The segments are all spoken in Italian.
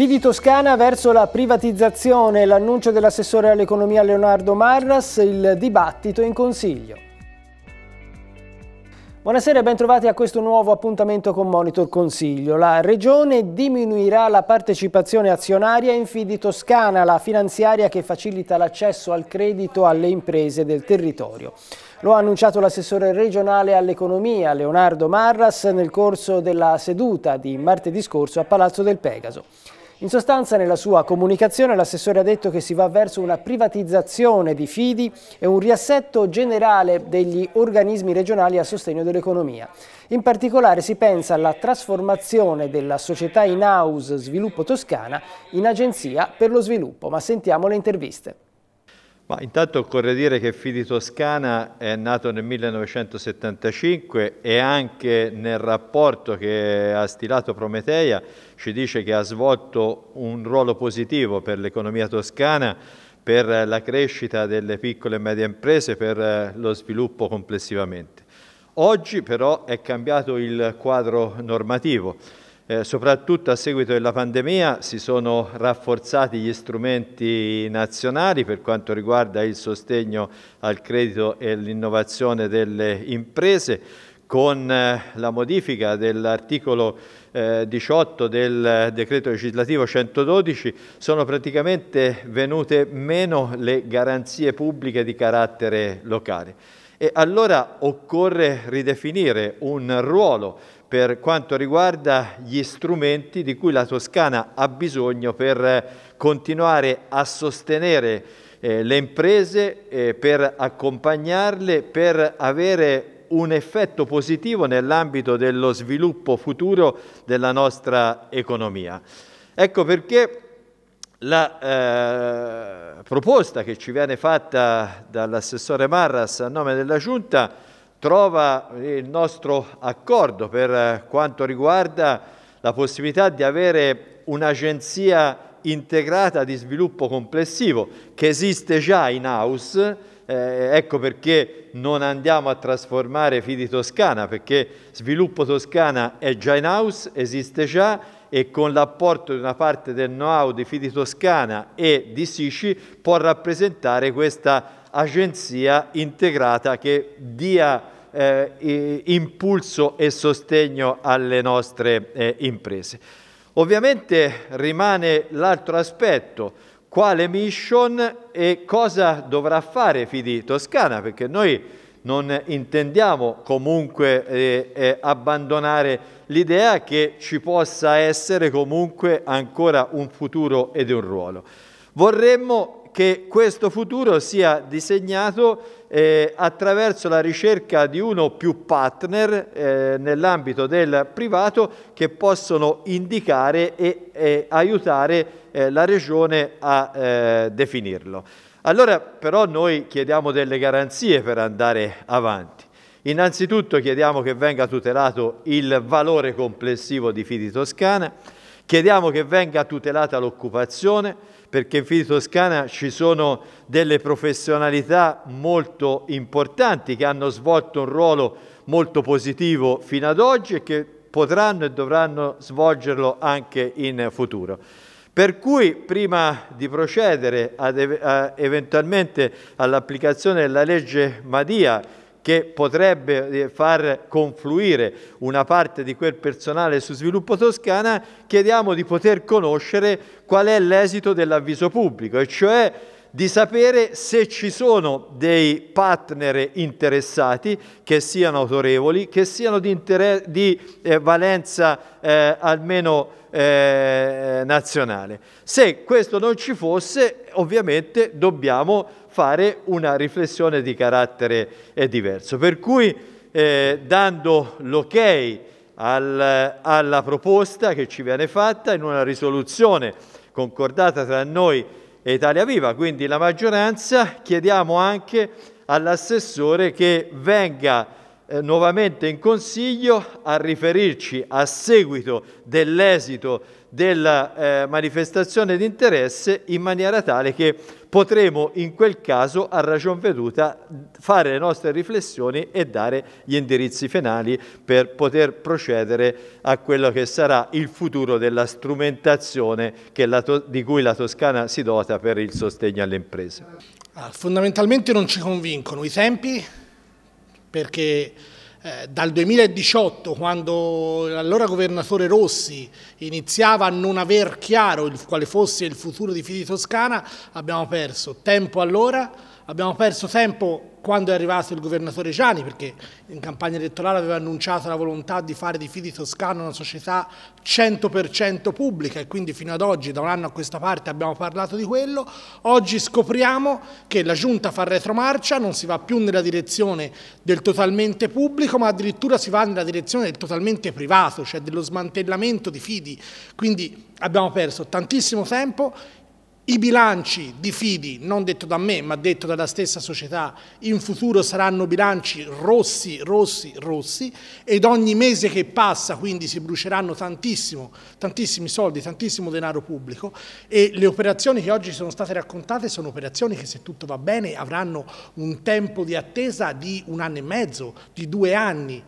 Fidi Toscana verso la privatizzazione, l'annuncio dell'assessore all'economia Leonardo Marras, il dibattito in consiglio. Buonasera e bentrovati a questo nuovo appuntamento con Monitor Consiglio. La Regione diminuirà la partecipazione azionaria in Fidi Toscana, la finanziaria che facilita l'accesso al credito alle imprese del territorio. Lo ha annunciato l'assessore regionale all'economia Leonardo Marras nel corso della seduta di martedì scorso a Palazzo del Pegaso. In sostanza nella sua comunicazione l'assessore ha detto che si va verso una privatizzazione di FIDI e un riassetto generale degli organismi regionali a sostegno dell'economia. In particolare si pensa alla trasformazione della società in house Sviluppo Toscana in Agenzia per lo Sviluppo, ma sentiamo le interviste. Ma intanto occorre dire che Fidi Toscana è nato nel 1975 e anche nel rapporto che ha stilato Prometeia ci dice che ha svolto un ruolo positivo per l'economia toscana, per la crescita delle piccole e medie imprese, per eh, lo sviluppo complessivamente. Oggi però è cambiato il quadro normativo eh, soprattutto a seguito della pandemia si sono rafforzati gli strumenti nazionali per quanto riguarda il sostegno al credito e l'innovazione delle imprese con eh, la modifica dell'articolo 18 eh, del decreto legislativo 112 sono praticamente venute meno le garanzie pubbliche di carattere locale. E allora occorre ridefinire un ruolo per quanto riguarda gli strumenti di cui la Toscana ha bisogno per eh, continuare a sostenere eh, le imprese, eh, per accompagnarle, per avere un effetto positivo nell'ambito dello sviluppo futuro della nostra economia. Ecco perché la eh, proposta che ci viene fatta dall'assessore Marras a nome della Giunta trova il nostro accordo per quanto riguarda la possibilità di avere un'agenzia integrata di sviluppo complessivo che esiste già in house, eh, ecco perché non andiamo a trasformare Fidi Toscana, perché sviluppo Toscana è già in house, esiste già e con l'apporto di una parte del know-how di Fidi Toscana e di Sici può rappresentare questa agenzia integrata che dia eh, impulso e sostegno alle nostre eh, imprese. Ovviamente rimane l'altro aspetto, quale mission e cosa dovrà fare Fidi Toscana, perché noi non intendiamo comunque eh, eh, abbandonare l'idea che ci possa essere comunque ancora un futuro ed un ruolo. Vorremmo che questo futuro sia disegnato eh, attraverso la ricerca di uno o più partner eh, nell'ambito del privato che possono indicare e, e aiutare eh, la Regione a eh, definirlo. Allora però noi chiediamo delle garanzie per andare avanti. Innanzitutto chiediamo che venga tutelato il valore complessivo di Fidi Toscana, chiediamo che venga tutelata l'occupazione, perché in Fidi Toscana ci sono delle professionalità molto importanti che hanno svolto un ruolo molto positivo fino ad oggi e che potranno e dovranno svolgerlo anche in futuro. Per cui prima di procedere ad, a, eventualmente all'applicazione della legge Madia, che potrebbe eh, far confluire una parte di quel personale su Sviluppo Toscana, chiediamo di poter conoscere qual è l'esito dell'avviso pubblico, e cioè di sapere se ci sono dei partner interessati che siano autorevoli, che siano di, di eh, valenza eh, almeno eh, nazionale. Se questo non ci fosse, ovviamente dobbiamo fare una riflessione di carattere eh, diverso. Per cui, eh, dando l'ok al, alla proposta che ci viene fatta in una risoluzione concordata tra noi e Italia Viva, quindi la maggioranza, chiediamo anche all'assessore che venga eh, nuovamente in consiglio a riferirci a seguito dell'esito della eh, manifestazione di interesse in maniera tale che potremo in quel caso a ragion veduta fare le nostre riflessioni e dare gli indirizzi finali per poter procedere a quello che sarà il futuro della strumentazione la, di cui la Toscana si dota per il sostegno alle imprese. Ah, fondamentalmente non ci convincono i tempi perché eh, dal 2018, quando l'allora governatore Rossi iniziava a non aver chiaro il, quale fosse il futuro di Fidi Toscana, abbiamo perso tempo allora, Abbiamo perso tempo quando è arrivato il governatore Gianni, perché in campagna elettorale aveva annunciato la volontà di fare di Fidi Toscana una società 100% pubblica e quindi fino ad oggi, da un anno a questa parte, abbiamo parlato di quello. Oggi scopriamo che la Giunta fa retromarcia, non si va più nella direzione del totalmente pubblico, ma addirittura si va nella direzione del totalmente privato, cioè dello smantellamento di Fidi. Quindi abbiamo perso tantissimo tempo i bilanci di Fidi, non detto da me, ma detto dalla stessa società, in futuro saranno bilanci rossi, rossi, rossi ed ogni mese che passa quindi si bruceranno tantissimo, tantissimi soldi, tantissimo denaro pubblico e le operazioni che oggi sono state raccontate sono operazioni che se tutto va bene avranno un tempo di attesa di un anno e mezzo, di due anni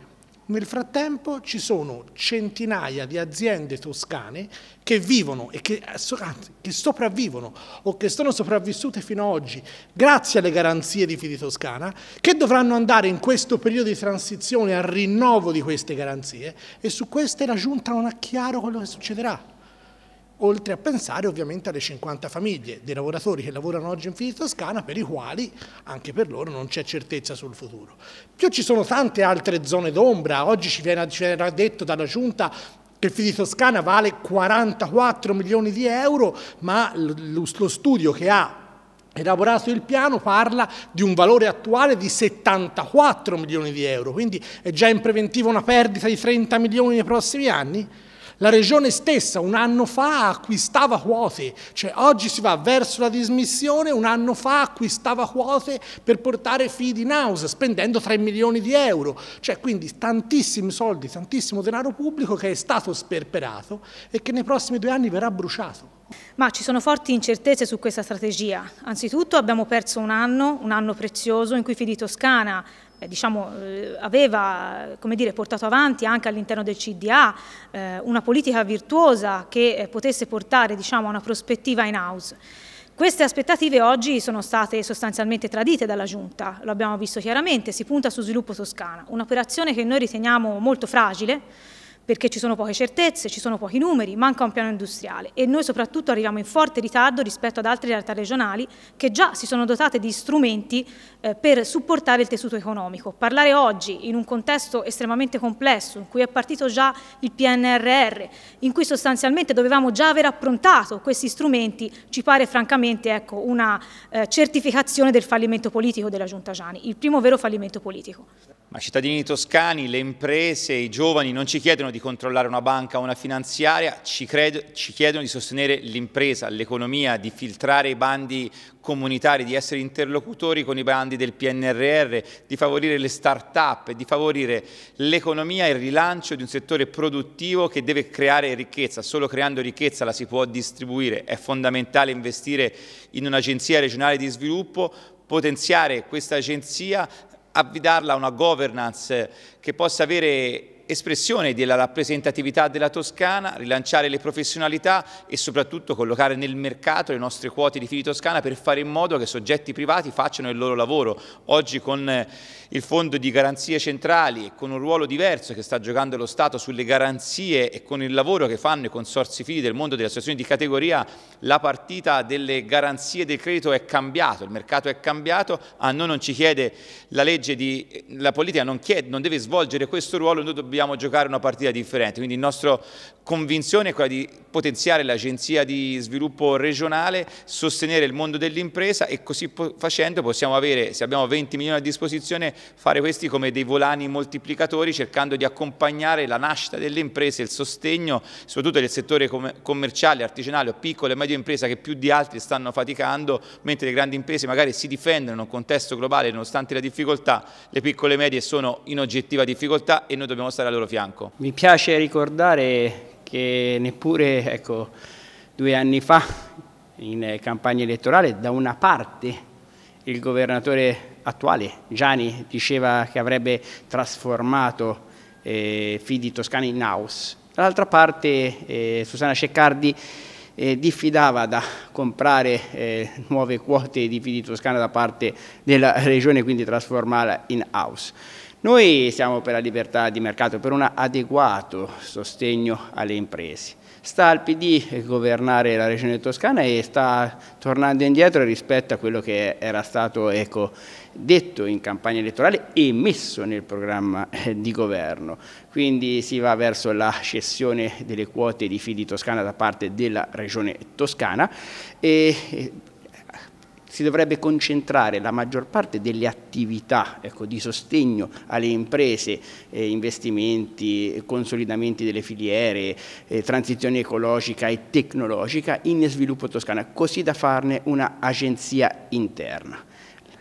nel frattempo ci sono centinaia di aziende toscane che vivono e che, anzi, che sopravvivono o che sono sopravvissute fino ad oggi grazie alle garanzie di Fidi Toscana che dovranno andare in questo periodo di transizione al rinnovo di queste garanzie e su queste la Giunta non ha chiaro quello che succederà oltre a pensare ovviamente alle 50 famiglie dei lavoratori che lavorano oggi in Fili Toscana per i quali anche per loro non c'è certezza sul futuro. Più ci sono tante altre zone d'ombra, oggi ci viene, ci viene detto dalla Giunta che il Fidi Toscana vale 44 milioni di euro, ma lo studio che ha elaborato il piano parla di un valore attuale di 74 milioni di euro, quindi è già in preventivo una perdita di 30 milioni nei prossimi anni? La regione stessa un anno fa acquistava quote, cioè oggi si va verso la dismissione, un anno fa acquistava quote per portare feed in house spendendo 3 milioni di euro, cioè quindi tantissimi soldi, tantissimo denaro pubblico che è stato sperperato e che nei prossimi due anni verrà bruciato. Ma ci sono forti incertezze su questa strategia. Anzitutto abbiamo perso un anno, un anno prezioso in cui Fidi Toscana eh, diciamo, eh, aveva dire, portato avanti anche all'interno del CDA eh, una politica virtuosa che eh, potesse portare diciamo, a una prospettiva in house. Queste aspettative oggi sono state sostanzialmente tradite dalla Giunta, lo abbiamo visto chiaramente, si punta su sviluppo toscana, un'operazione che noi riteniamo molto fragile, perché ci sono poche certezze, ci sono pochi numeri, manca un piano industriale e noi soprattutto arriviamo in forte ritardo rispetto ad altre realtà regionali che già si sono dotate di strumenti eh, per supportare il tessuto economico. Parlare oggi in un contesto estremamente complesso in cui è partito già il PNRR, in cui sostanzialmente dovevamo già aver approntato questi strumenti, ci pare francamente ecco, una eh, certificazione del fallimento politico della Giunta Giani, il primo vero fallimento politico ma i cittadini toscani, le imprese, i giovani non ci chiedono di controllare una banca o una finanziaria, ci, credo, ci chiedono di sostenere l'impresa, l'economia, di filtrare i bandi comunitari, di essere interlocutori con i bandi del PNRR, di favorire le start-up, di favorire l'economia e il rilancio di un settore produttivo che deve creare ricchezza. Solo creando ricchezza la si può distribuire. È fondamentale investire in un'agenzia regionale di sviluppo potenziare questa agenzia, affidarla a una governance che possa avere espressione della rappresentatività della Toscana, rilanciare le professionalità e soprattutto collocare nel mercato le nostre quote di fili Toscana per fare in modo che soggetti privati facciano il loro lavoro. Oggi con eh, il fondo di garanzie centrali e con un ruolo diverso che sta giocando lo Stato sulle garanzie e con il lavoro che fanno i consorsi fili del mondo delle associazioni di categoria, la partita delle garanzie del credito è cambiata, il mercato è cambiato, a noi non ci chiede la legge di, la politica non, chiede, non deve svolgere questo ruolo, noi dobbiamo vogliamo giocare una partita differente, quindi il nostro convinzione è quella di potenziare l'agenzia di sviluppo regionale, sostenere il mondo dell'impresa e così facendo possiamo avere, se abbiamo 20 milioni a disposizione, fare questi come dei volani moltiplicatori cercando di accompagnare la nascita delle imprese, il sostegno soprattutto del settore commerciale, artigianale o piccole e medie imprese che più di altri stanno faticando, mentre le grandi imprese magari si difendono in un contesto globale nonostante la difficoltà, le piccole e medie sono in oggettiva difficoltà e noi dobbiamo stare al loro fianco. Mi piace ricordare che neppure ecco, due anni fa in campagna elettorale da una parte il governatore attuale Gianni diceva che avrebbe trasformato eh, Fidi Toscana in house, dall'altra parte eh, Susana Ceccardi eh, diffidava da comprare eh, nuove quote di Fidi Toscana da parte della regione e quindi trasformarla in house. Noi siamo per la libertà di mercato, per un adeguato sostegno alle imprese. Sta al PD governare la regione toscana e sta tornando indietro rispetto a quello che era stato ecco, detto in campagna elettorale e messo nel programma eh, di governo. Quindi si va verso la cessione delle quote di fidi toscana da parte della regione toscana e si dovrebbe concentrare la maggior parte delle attività ecco, di sostegno alle imprese, eh, investimenti, consolidamenti delle filiere, eh, transizione ecologica e tecnologica in sviluppo toscana, così da farne una agenzia interna.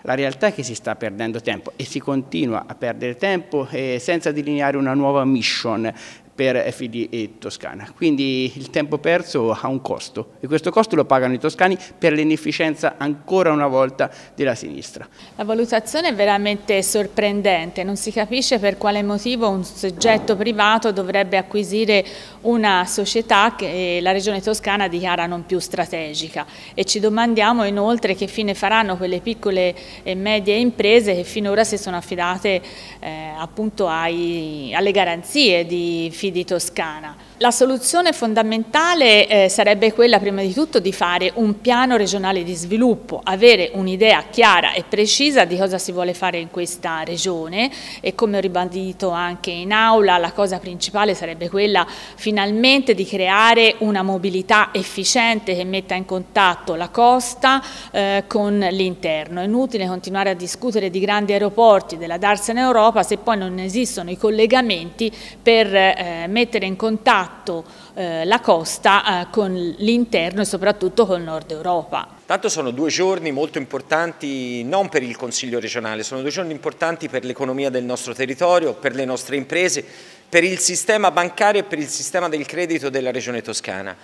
La realtà è che si sta perdendo tempo e si continua a perdere tempo eh, senza delineare una nuova mission per FD e Toscana. Quindi il tempo perso ha un costo e questo costo lo pagano i toscani per l'inefficienza ancora una volta della sinistra. La valutazione è veramente sorprendente, non si capisce per quale motivo un soggetto privato dovrebbe acquisire una società che la regione toscana dichiara non più strategica e ci domandiamo inoltre che fine faranno quelle piccole e medie imprese che finora si sono affidate eh, appunto ai, alle garanzie di fiducia di Toscana. La soluzione fondamentale eh, sarebbe quella prima di tutto di fare un piano regionale di sviluppo, avere un'idea chiara e precisa di cosa si vuole fare in questa regione e come ho ribadito anche in aula la cosa principale sarebbe quella finalmente di creare una mobilità efficiente che metta in contatto la costa eh, con l'interno. È inutile continuare a discutere di grandi aeroporti, della Darsen Europa se poi non esistono i collegamenti per eh, eh, mettere in contatto eh, la costa eh, con l'interno e soprattutto con il nord Europa. Tanto sono due giorni molto importanti non per il Consiglio regionale, sono due giorni importanti per l'economia del nostro territorio, per le nostre imprese, per il sistema bancario e per il sistema del credito della Regione Toscana.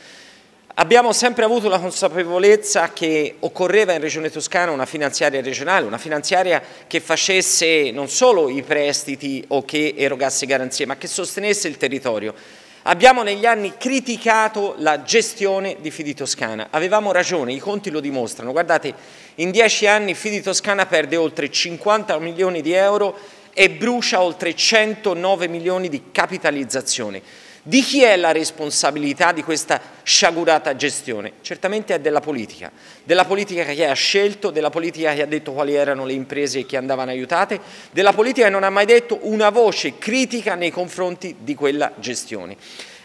Abbiamo sempre avuto la consapevolezza che occorreva in Regione Toscana una finanziaria regionale, una finanziaria che facesse non solo i prestiti o che erogasse garanzie, ma che sostenesse il territorio. Abbiamo negli anni criticato la gestione di Fidi Toscana, avevamo ragione, i conti lo dimostrano, guardate in dieci anni Fidi Toscana perde oltre 50 milioni di euro e brucia oltre 109 milioni di capitalizzazione. Di chi è la responsabilità di questa sciagurata gestione? Certamente è della politica, della politica che ha scelto, della politica che ha detto quali erano le imprese che andavano aiutate, della politica che non ha mai detto una voce critica nei confronti di quella gestione.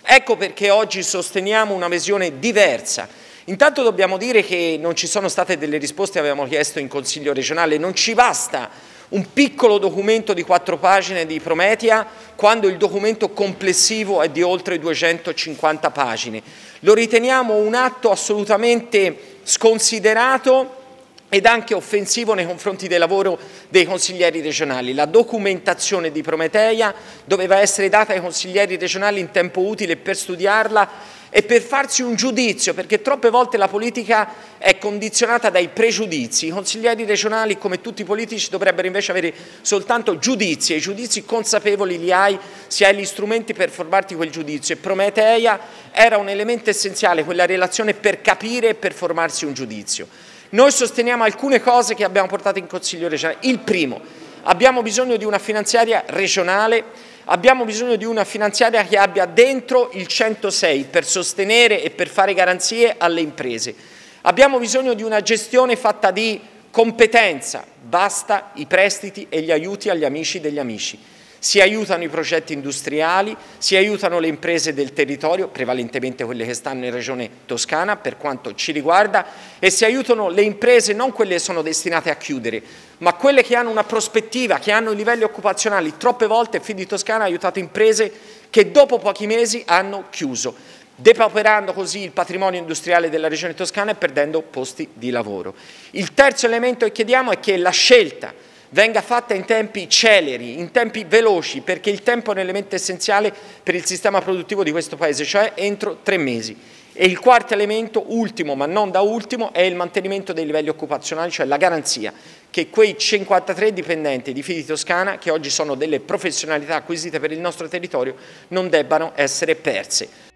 Ecco perché oggi sosteniamo una visione diversa. Intanto dobbiamo dire che non ci sono state delle risposte, avevamo chiesto in Consiglio regionale, non ci basta un piccolo documento di quattro pagine di Prometia quando il documento complessivo è di oltre 250 pagine. Lo riteniamo un atto assolutamente sconsiderato ed anche offensivo nei confronti del lavoro dei consiglieri regionali. La documentazione di Prometeia doveva essere data ai consiglieri regionali in tempo utile per studiarla e per farsi un giudizio, perché troppe volte la politica è condizionata dai pregiudizi. I consiglieri regionali, come tutti i politici, dovrebbero invece avere soltanto giudizi e i giudizi consapevoli li hai se hai gli strumenti per formarti quel giudizio. E Prometeia era un elemento essenziale, quella relazione per capire e per formarsi un giudizio. Noi sosteniamo alcune cose che abbiamo portato in Consiglio regionale. Il primo, abbiamo bisogno di una finanziaria regionale Abbiamo bisogno di una finanziaria che abbia dentro il 106 per sostenere e per fare garanzie alle imprese. Abbiamo bisogno di una gestione fatta di competenza, basta i prestiti e gli aiuti agli amici degli amici si aiutano i progetti industriali, si aiutano le imprese del territorio, prevalentemente quelle che stanno in regione toscana per quanto ci riguarda, e si aiutano le imprese, non quelle che sono destinate a chiudere, ma quelle che hanno una prospettiva, che hanno livelli occupazionali. Troppe volte il Fidi Toscana ha aiutato imprese che dopo pochi mesi hanno chiuso, depauperando così il patrimonio industriale della regione toscana e perdendo posti di lavoro. Il terzo elemento che chiediamo è che la scelta venga fatta in tempi celeri, in tempi veloci, perché il tempo è un elemento essenziale per il sistema produttivo di questo Paese, cioè entro tre mesi. E il quarto elemento, ultimo ma non da ultimo, è il mantenimento dei livelli occupazionali, cioè la garanzia che quei 53 dipendenti di Fidi Toscana, che oggi sono delle professionalità acquisite per il nostro territorio, non debbano essere perse.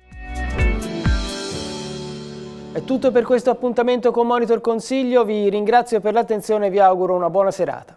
È tutto per questo appuntamento con Monitor Consiglio, vi ringrazio per l'attenzione e vi auguro una buona serata.